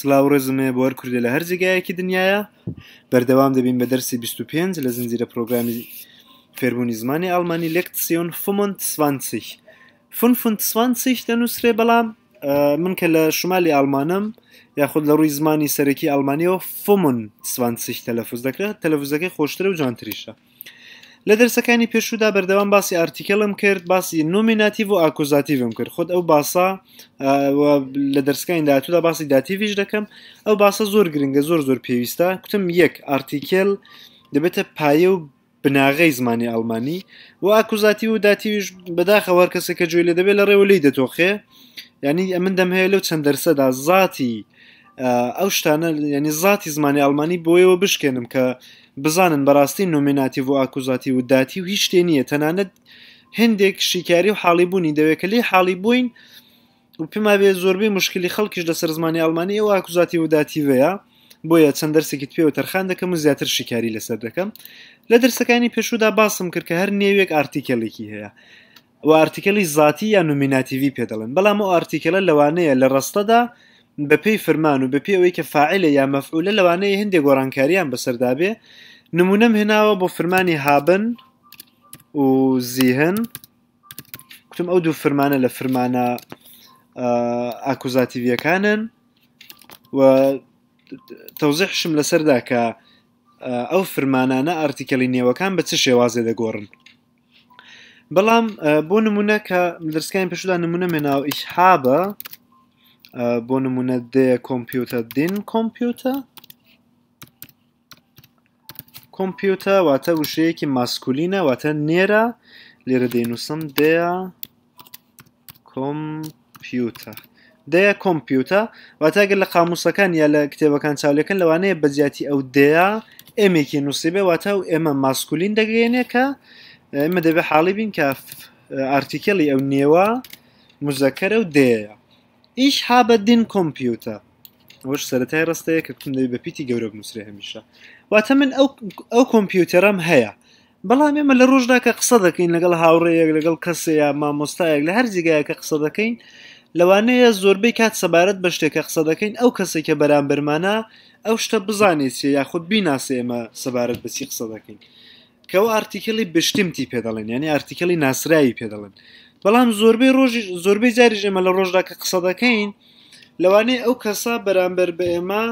سلااو ڕزمێ بۆر کوردی لە هەر جگایەکی دنیاە بەردەوام دەبین بە دەرسی 25 لە زنجیرە پرۆگرامی فێربوونی زمانی ئالمانی لەکسیۆن فمونتسوانسی فون فونتسوانسیش دەنووسێ بەڵام من کە لە شمالی ئالمانم یاخود لە ڕووی زمانی سەرەکی ئالمانیەوە فمون سوانسیش تەلەفوز دەکرێت تەلەفوزەکەی خۆشترە و جوانتریشە لە دەرسەکانی پێشودا بەردەوام باسی ئارتیکەڵم کرد باسی نومیناتیڤ و ئاکوزاتیڤم کرد خۆت ئەو باسا لە دەرسەکانی داهاتوودا باسی داتیڤش دەکەم ئەو باسە زۆر گرنگە زۆر زۆر پێویستە کوتم یەک ئارتیکل دەبێتە پایە و بناغی زمانی ئەلمانی و ئاکوزاتی و داتیویش بەداخەوار کەسێکە جوێ لە دەبێت لە ڕێوە لی دەتۆخێ ینی ئەمن دەم هەیە لەو چەند دەرسەدا زاتی ئەو شتانە ینی زیاتی زمانی ئەلمانی بۆیەوە بشکێنم کە بزانن بەڕاستی نومیناتی و ئاکوزاتی و داتی و هیچ شتێ نییە تەنانەت هندێک شیکاری و حاڵی بوونی دەوێت کە لێ حاڵی بووین و پێما بێ زۆربەی مشکلی خەڵکیش لەسەر زمانی ئەلمانی ئەو ئاکوزاتی و داتی وەیە بۆیە چەند دەرسێکیت پێوە تەرخان دەکەم و زیاتر شیکاری لەسەر دەکەم لە دەرسەکانی پێشودا باسم کرد کە هەر نێوێک ئارتیکەلێکی هەیە. و ئارتیکلی زیاتی یا نومیناتیوی پێدەڵێن بەڵام و ئارتیکلە لەوانەیە لە ڕستەدا بەپی فرمان و بەپی ئەوەی کە فاعلە یا مەفعولە لەوانەیە هەندێک گۆڕانکاریان بەسەردابێ نمونەم هێناوە بۆ فرمانی هابن و زیهن کوتم ئەو دوو فرمانە لە فرمانە ئاکوزاتیڤیەکانن و تەوزیحشم لەسەردا کە ئەو فرمانانە ئارتیکەلی نێوەکان بە چ شێوازێ دەگۆڕن بەڵام بۆ نمونە کە درستکانی پێشدا نمونە مێناو ئیشحابە بۆ نمونە دێ کۆمپیوتە دین کۆمپیوتە کۆمپیوتە واتە وشەیەکی ماسکولینە واتە نێرە لێرە دەینووسم دەیە کۆمپیوتە دەیە کۆمپیوتە واتاگەر لە قاموسەکان یا لە کتێبەکان چاولەکەن لەوانەیە بەزیاتی ئەو دەیە ئێمێکی نووسیبێ واتە و ئێمە ماسکولین دەگەێنێ کە ئێمە دەبێ حاڵی بین کە ئارتیکەڵی ئەو نێوە مزەکەرە و دەیە ئیش ها بەدین کۆمپیوتە وەش سەتای ڕستەیە کە بکەم دەوی بە پیتی گەورە بنووسێ هەمیشە واتە من ئەو کۆمپیوتەرم هەیە بەڵام ئێمە لە ڕۆژدا کە قسە دەکەین لەگەڵ هاوڕێیەک لەگەڵ کەسەیە مامۆستایەک لە هەر جگایە کە قسە دەکەین لەوانەیە زۆربەی کات سەبارەت بە شتێکە قسە دەکەین ئەو کەسێکە بەرامبەرمانە ئەو شتە بزانێتێ یاخود بیناسە ئێمە سەبارەت بەسی قسە دەکەین کەەوە ئارتیکلی بشتمتی پێدەڵێن یعنی ئارتیکلی ناسرایی پێدەڵێن بەڵام زۆربەی ڕۆژی زۆربەی جاریش ئێمە لە ڕۆژدا کە قسە دەکەین لەوانەیە ئەو کەسا بەرامبەر بە ئێمە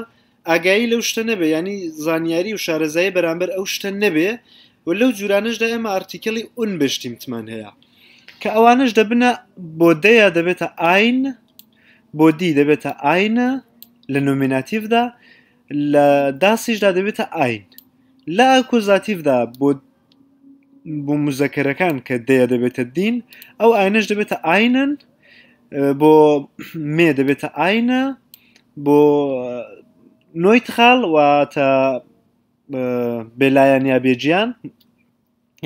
ئاگایی لەو شتە نەبێ ینی زانیاری و شارەزایی بەرامبەر ئەو شتە نەبێ و لەو جورانشدا ئێمە ئارتیکلی ئون بشتیمتمان هەیە کە ئەوانش دەبنە بۆ دەیە دەبێتە ئاین بۆ دی دەبێتە ئاینە لە نومیناتیفدا لە داسیشدا دەبێتە ئاین لە ئاکۆزاتیفدا بۆ بۆ مزەکەرەکان کە دەیە دەبێتە دین ئەو ئاینش دەبێتە ئاینەن بۆ مێ دەبێتە ئاینە بۆ نۆی تخاڵ واتە بێلایەن یا بێجیان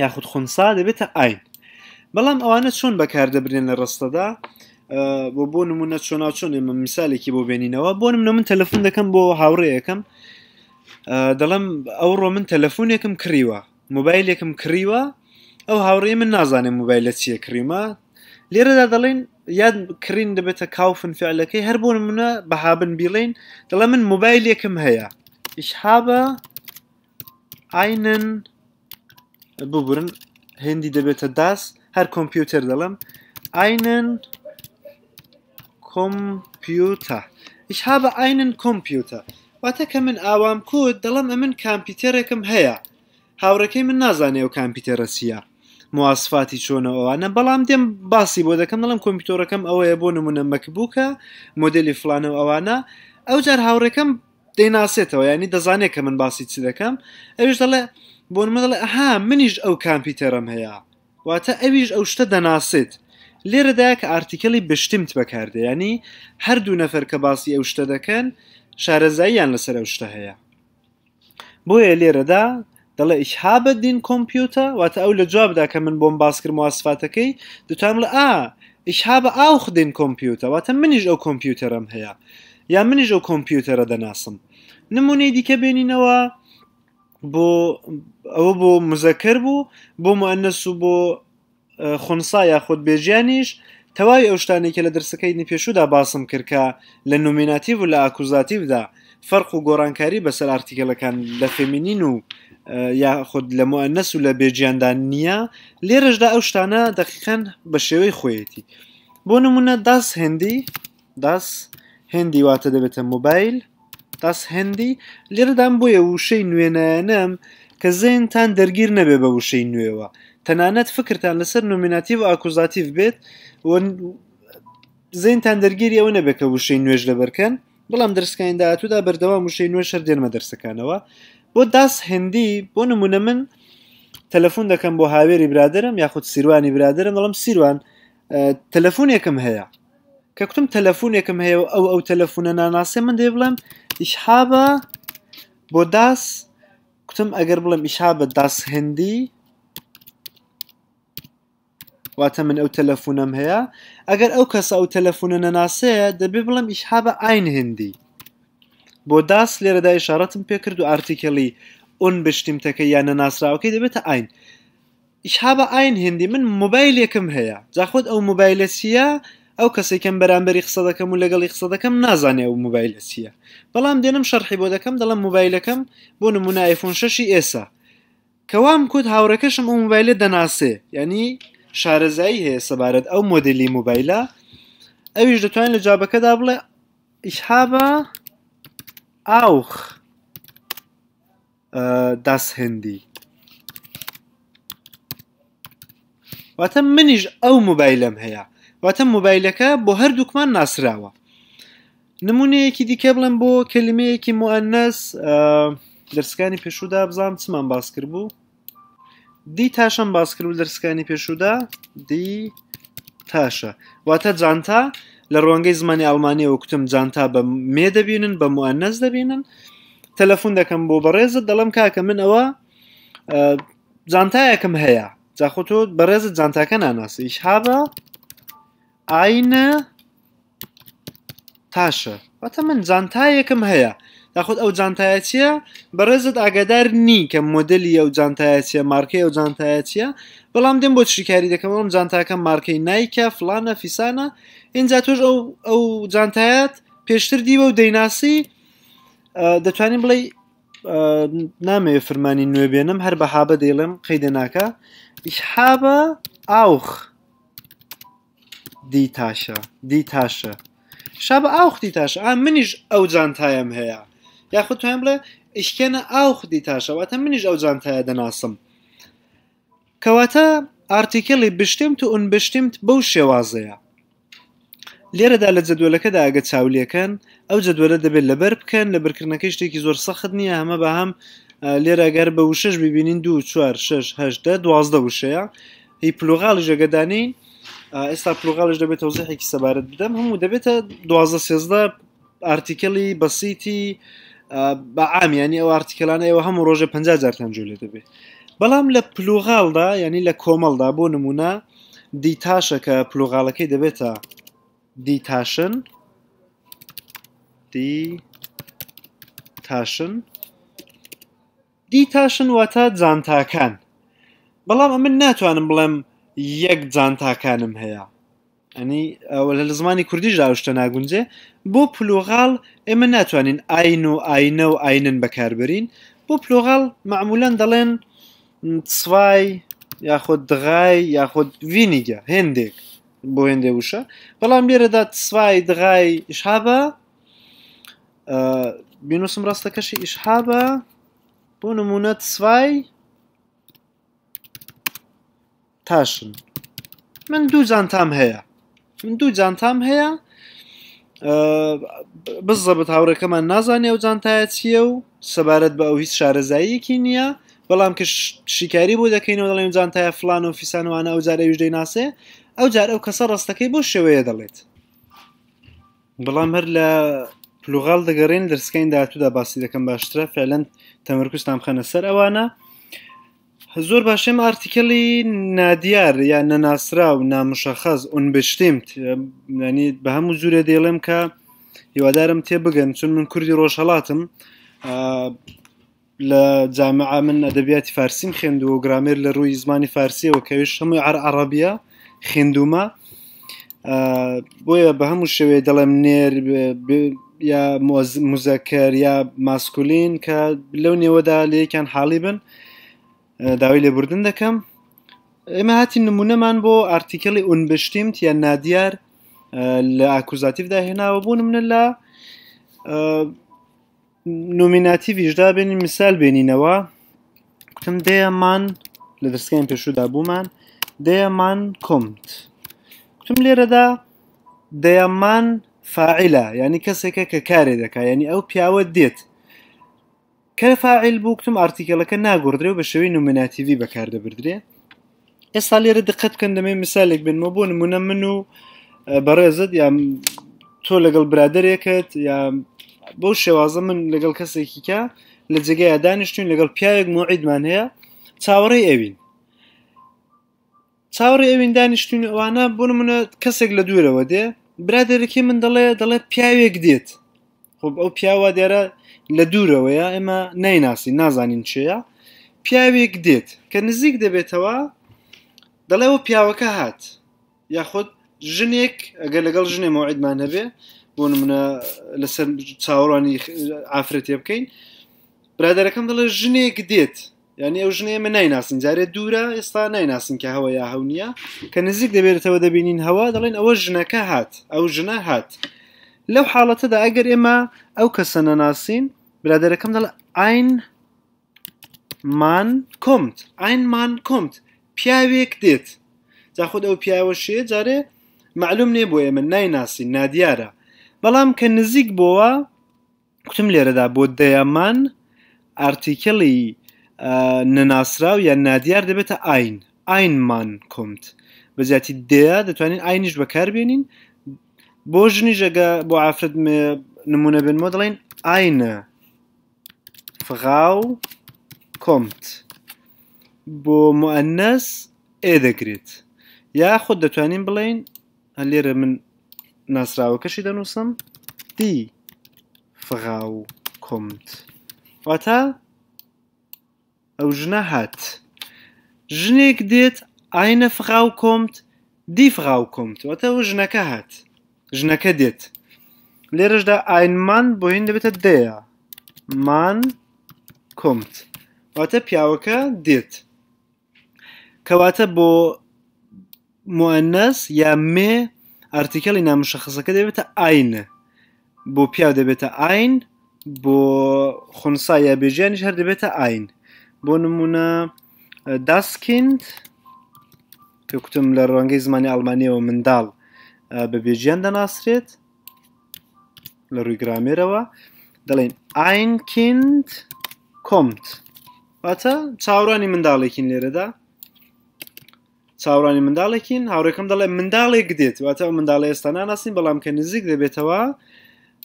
یاخود خونسا دەبێتە ئاین بەڵام ئەوانە چۆن بەکار دەبرێن لە ڕستەدا بۆ بۆ نمونە چۆنا چۆن ئمە میسالێکی بۆ بێنینەوە بۆ نمونە من تەلەفون دەکەم بۆ هاوڕێیەکەم دەڵم ئەو ڕۆ من تەلەفونێکم کڕیوە مۆبایلێکم کڕیوە ئەو هاوڕێ من نازانێ موبایل لە چیە کریمە لێرەدا دەڵێن یاد کرین دەبێتە کاوفن فعلەکەی هەر بۆ منە بەهابن بیڵین دەڵە من موبایلێکم هەیە ئیشحابە ئاینن ببرن هێندی دەبێتە داس هەر کۆمپیوتەر دەڵم ئاینن کۆمپیوتە ئیشحابە ئاینن کۆمپیوتە واتە کە من ئاوام کود دەڵم ئە من کامپیوتەرێکم هەیە هاوڕەکەی من نازانێ و کامپیوتەرە چیە مواسفاتی چۆنەوەوانە بەڵام دێم باسی بۆ دەکەم دەڵم کۆمپیوتۆرەکەم ئەوەیە بۆ نمونە مەکبووکە مۆدلی فلانەوە ئەوانە ئەو جار هاوڕێکم دەیناسێتەوە ینی دەزانێت کە من باسی چی دەکەم ئەوش دەڵێ بۆ منڵێ ئەها منیش ئەو کامپیوتەرم هەیە واتە ئەویش ئەو شتە دەناسێت لێرەدایە کە ئارتیکلی بشتمت بەکاردەیانی هەردوو نەفەر کە باسی ئەو شتە دەکەن شارەزاییان لەسەر ئەو شتە هەیە بۆیە لێرەدا دەڵێ ئیشحابە دین کۆمپیوتە واتە ئەو لە جوابدا کە من بۆم باس کرد موواسفاتەکەی دەتوانم لە ئا ئیشحابە ئاو خدین کۆمپیوتە واتە منیش ئەو کۆمپیوتەرم هەیە یا منیش ئەو کۆمپیوتەرە دەناسم نمونەی دیکە بینینەوە بۆ ئەوە بۆ مزەکەر بوو بۆ معنەس و بۆ خونسا یا خۆت بێژیانیش تەواوی ئەو شتانێکە لە دەرسەکەی نپێشودا باسم کردکە لە نومیناتیو و لە ئاکوزاتیودا فەرق و گۆڕانکاری بەسەر ئارتیکەلەکان لە فێمینین و یاخود لە مؤنس و لە بێجیاندان نییە لێرەشدا ئەو شتانە دەقیقەن بە شێوەی خۆیەتی بۆ نمونە داس هەندی داس هەندی واتە دەبێتە مۆبایل داس هەندی لێرەدان بۆیە وشەی نوێنەنەم کە زێنتان دەرگیر نەبێ بە وشەی نوێەوە تەنانەت فکرتان لەسەر نومیناتیو و ئاکوزاتیف بێت زێنتان دەرگیری ئەوە نەبێت کە وشەی نوێژ لەبەرکەن بەڵام دەرسکانی داهاتوودا بەردەوا موشەی نوێ شەر دێنمە دەرسەکانەوە بۆ داس هەندی بۆ نمونە من تەلەفۆن دەکەم بۆ هاوێری برادرم یاخود سیروانی برادرم دەڵم سیروان تەلەفۆنێکم هەیە کە کوتم تەلەفۆنێکم هەیە ئەو ئەو تەلەفۆنە ناناسێ من دێ بڵم ئیشحابە بۆ داس کوتم ئەگەر بڵم ئیشها بە داس هەندی واتە من ئەو تەلەفونم هەیە ئەگەر ئەو کەسە ئەو تەلەفونە نەناسەیە دەبێ بڵم ئیشحابە ئاین هندی بۆ داس لێرەدا ئشارەتم پێ کرد و ئارتیکەلی ئۆن بشتیمتەکە یان نەناسراوەکەی دەبێتە ئاین ئیشحابە ئاین هندی من مۆبایلێکم هەیە زاخۆت ئەو مۆبایلەسیە ئەو کەسێکم بەرامبەری قسە دەکەم و لەگەڵی قسە دەکەم نازانێ و موبایلە چییە بەڵام دێنم شەرحی بۆ دەکەم دەڵم موبایلەکەم بۆ نمونایفۆن شەشی ئێسا کەوام کوت هاوڕەکەشم ئەو موبایلە دەناسێ ینی شارەزایی هەیە سەبارەت ئەو مۆدلی موبایلە ئەویش دەتوانین لە جابەکەدا بڵێ ئیشحابە ئاوخ داس هەندی واتە منیش ئەو موبایلم هەیە واتە موبایلەکە بۆ هەردووکمان ناسراوە نمونەیەکی دیکە بڵم بۆ کلمەیەکی موەنەس دەرسەکانی پێشودا بزانام چمان باس کرد بوو دی تاشم باس کرد و دەرسکانی پێشودا دی تاشە واتە جانتا لە ڕۆنگەی زمانی ئەڵمانی وەکتم جانتا بە مێ دەبینن بە موانەز دەبینن تەلەفۆن دەکەم بۆ بەڕێزت دەڵم کاکە من ئەوە جانتایەکەم هەیە جاخۆ تۆ بەڕێزت جانتاکە ناناسی هابە ئاینە تاشە واتە من جانتایەکم هەیە داخود ئەو جانتایەتیە بەڕێزت ئاگادار نی کە مۆدلی ئەو جانتایەتیە مارکەی ئەو جانتایەتیە بەڵام دێم بۆ شکاری دەکەم ئەم جانتاکە مارکەی نایکە فلانە فیسانە اینجا توش ئەو ئەو جانتایەت پێشتر دیوە و دەیناسی دەتوانین بڵێ نامەوێ فرمانی نوێ بێنم هەر بە حابە دەیڵم قەیدەناکە حابە ئاوخ دی تاشە دی تاشە شابە ئاختی تاشە ئا منیش ئەو جانتایم هەیە یاخود توێن بڵێ ئشکێنە ئاختی تاشەواتە منیش ئەو جانتایە دەناسم کەواتە ئارتیکەڵی بشتمت و ئون بشتمت بەو شێوازەیە لێرەدا لە جەدوەلەکەدا ئەگە چاولیەکەن ئەو جەدوەرە دەبێت لەبەر بکەن لە بەرکردنەکەی شتێکی زۆر سەخت نییە هەمە بە هەم لێراگەر بە وشش ببینین دو چوار شش هەشدە دوازدە وشەیە هی پلوغاڵی ژەگەدانین ئێستا پلوغاڵش دەبێت تۆزیحێکی سەبارەت بدەم هەموو دەبێتە دوازە سێزدە ئارتیکلی بەسیتی بە ئامیانی ئەو ئارتیکلانە ئێوە هەموو ڕۆژە 50 جارتان جوولێ دەبێت بەڵام لە پلوغاڵدا ینی لە کۆمەڵدا بۆ نمونە دیتاشە کە پلوغاڵەکەی دەبێتە دیتاشن دیتاشن دیتاشن واتە جانتاکان بەڵام ئەمن ناتوانم بڵێم یەک جانتاکانم هەیە ئەنی لە زمانی کوردیش داوشتە ناگونجێ بۆ پلوغاڵ ئێمە ناتوانین ئاین و ئاینە و ئاینن بەکاربرین بۆ پلوغاڵ معمولەن دەڵێن سوای یاخود دغای یاخود وینیگە هندێک بۆ هێندێ وشە بەڵام لێرەدا سوای دغای ئشهابە بینوسم ڕاستەکەشی ئشهابە بۆ نمونەت سوای تاشن من دوو جانتام هەیە من دوو جانتام هەیە بزەبت هاوڕەکەمان نازانێ و جانتایە چییە و سەبارەت بە ئەو هیچ شارەزاییەکی نییە بەڵام کە شیکاری بۆ دەکەینەوە دەڵێن جانتایە فلان و فیسانوانە ئەو جارە وژدەی ناسێ ئەو جار ئەو کەسە ڕستەکەی بۆ شێوەیە دەڵێت بەڵام هەر لە پلوغاڵ دەگەڕێن دەرسکەین داهاتوودا باسی دەکەم باشترە فعلەن تەمەرکستان خەنە سەر ئەوانە زۆر باشێم ئارتیکەڵی نادیار یا نەناسرا و نامشەخەز ئۆن بشتیمت ینی بە هەموو زورە دێڵێم کە هیوادارم تێ بگەن چون من کوردی ڕۆژهڵاتم لە جامعا من ئەدەبیاتی فارسیم خوێندووە گرامێر لە ڕووی زمانی فارسیەوە کەویش هەمووی عەر عربە خوێندومە بۆیە بە هەموو شێوێ دەڵێم نێر یا مۆز موزەکەر یا ماسکولین کە لەو نێوەدا لەیەکیان حاڵی بن. داوای لێبوردن دەکەم ئێمە هاتی نمونەمان بۆ ئارتیکلی ئونبشتیمت یان نادیار لە ئاکوزاتیفدا هێناوە بوون منە لە نومیناتیڤشدا بێنین مثال بێنینەوە کوتم دەیەمان لە دەستکەین پێشودا بوومان دەیەمان کۆمت کوتم لێرەدا دەیەمان فاعلە ینی کەسێکە کە کارێ دەکا ینی ئەو پیاوە دێت کە فاعل بووکتم ئارتیکەلەکە ناگۆدرێ و بە شێوەی نومەناتیوی بەکاردەبدرێ ئێستا لێرە دقت بکەن دەمێ مثالێک بنمە بۆ نمونە من و بەڕێزت یا تۆ لەگەڵ برادێکت یا بەو شێوازە من لەگەڵ کەسێکیکە لە جێگەی دانیشتین لەگەڵ پیاوێک مۆعیدمان هەیە چاوەڕێی ئەوین چاوەڕێ ئەوین دانیشتین ئەوانە بۆ منە کەسێک لە دوورەوە دێ برادێکی من دەڵێ دەڵێ پیاوێک دێت خب ئەو پیاوە دیێرە لە دوورەوەیە ئێمە نایناسی نازانین چێە پیاوێک دێت کە نزیک دەبێتەوە دەڵێەوە پیاوەکە هات یاخود ژنێک ئەگەر لەگەڵ ژنێ مەوعدمان هەبێ بۆ منە لەسەر چاوەڕانی ئافرەتێ بکەین برادەرەکەم دەڵێ ژنێک دێت یعنی ئەو ژنێ من نایناسن جارێ دوورە ئێستا نایناسن کە هەوە یا هەونیە کە نزیک دەبێتەوە دەبینین هەوا دەڵێن ئەوە ژنەکە هات ئەو ژنە هات لەو حاڵەتەدا ئەگەر ئێمە ئەو کەسە نەناسین برادەرەکەم دەڵ ئاین مان کمت ئاینمان کمت پیاوێک دێت جاخود ئەو پیاوە شێ جارێ معلوم نێ بۆ ئێمە نایناسی نادیارە بەڵام کە نزیک بۆوە کوتم لێرەدا بۆ دەیەمان ئارتیکڵی نەناسراو یان نادیار دەبێتە ئاین ئاینمان کمت بەزیاتی دەیە دەتوانین ئاینیش بەکاربیێنین بۆ ژنی ژەگە بۆ ئافرەت نمونە بنمە دەڵێن ئاینە Frau kommt بو مؤنس ئێ يا یاخود دەتوانین بلين هە لێرە من ناسراوەکەشی دەنووسم دي فغاو كومت واتا او ژنە هات ژنێک دێت ئاینە فغاو كومت دي فغاو كومت واتا او ژنەکە هات ژنەکە دێت لێرەشدا اين بۆ بوين دبتا ديا مان کۆمت واتە پیاوەکە دێت کەواتە بۆ مؤنس یا مێ ئارتیکەڵی نامشەخصەکە دەبێتە ئاینە بۆ پیا دەبێتە ئاین بۆ خونسا یا بێژیانیش هەر دەبێتە ئاین بۆ نمونە داسکیند پێکوتم لە ڕەنگەی زمانی ئەڵمانیەوە منداڵ بە بێژیان دەناسرێت لە ڕووی گرامێرەوە دەڵێن ئاینکیند کۆمت واتە چاورانی منداڵێکین لێرەدا چاورانی منداڵێکین هاوڕێکم دەڵێ منداڵێک دێت واتە منداڵی ئێستا ناناسین بەڵام کە نزیک دەبێتەوە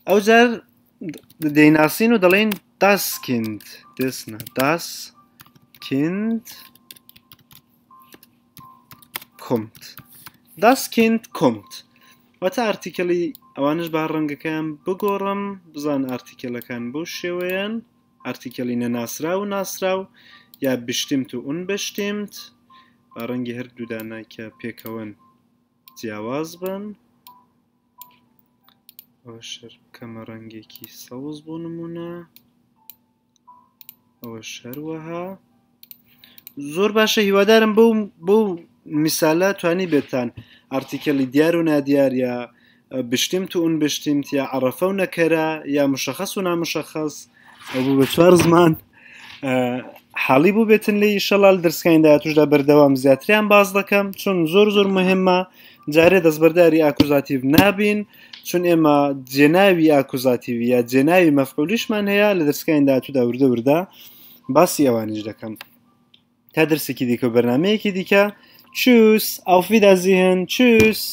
ئەو جار دەیناسین و دەڵێن داسکیند دەستە داس kind kommt das kind kommt واتە ئارتیکەلی ئەوانش با ڕەنگەکان بگۆڕم بزان ئارتیکەلەکان بۆ شێوەیەن ئارتیکەلینە ناسرا و ناسرا و یا بشتیمت و اون بشتیمت با ڕەنگی هەر دوودانە کە پێکەوەن جیاواز بن ئەوەشر کەمە ڕەنگێکی سەوز بۆ نمونە ئەوە شەروەها زۆر باشە هیوادارم بەو بەو میسالە توانی بێتان ئارتیکەلی دیار و نادیاریە بشتیم تو اون بشتیمت یا عرفە و نەکەرە یا مشخص و نامشخص بە چوار زمان حاڵی بوو بێتن لی شەڵال دەستکەیندا توشدا بەردەوام زیاتریان باز دەکەم چون زۆر زۆر مهمە جارێ دەستبەرداری ئاکوزاتیو نابین چون ئێمە جێناوی ئاکوزاتیوی یا جێناوی مەفقولیشمان هەیە لە دەستکەیندا تودا وردە وردا باسی ئەوانیش دەکەم تا درسێکی دیکە بەرنمەیەکی دیکە چوس ئەوفیدا زیهن چوس!